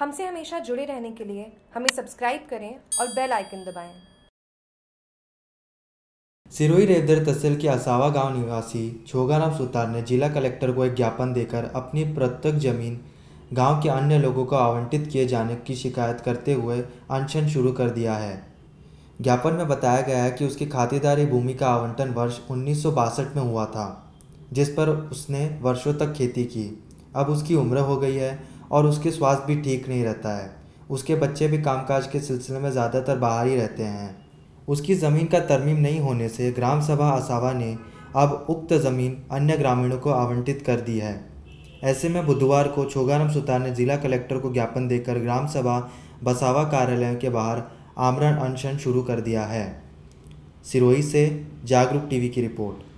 हमसे हमेशा जुड़े रहने के लिए हमें सब्सक्राइब करें और बेल आइकन दबाएं। सिरोही रेदर तहसील के असावा गांव निवासी छोगाराम सुतार ने जिला कलेक्टर को एक ज्ञापन देकर अपनी प्रत्यक जमीन गांव के अन्य लोगों को आवंटित किए जाने की शिकायत करते हुए अनशन शुरू कर दिया है ज्ञापन में बताया गया है कि उसकी खातेदारी भूमि का आवंटन वर्ष उन्नीस में हुआ था जिस पर उसने वर्षों तक खेती की अब उसकी उम्र हो गई है और उसके स्वास्थ्य भी ठीक नहीं रहता है उसके बच्चे भी कामकाज के सिलसिले में ज़्यादातर बाहर ही रहते हैं उसकी ज़मीन का तरमीम नहीं होने से ग्राम सभा असावा ने अब उक्त ज़मीन अन्य ग्रामीणों को आवंटित कर दी है ऐसे में बुधवार को छोगाराम सुतार ने जिला कलेक्टर को ज्ञापन देकर ग्राम सभा बसावा कार्यालय के बाहर आमरण अनशन शुरू कर दिया है सिरोही से जागरूक टीवी की रिपोर्ट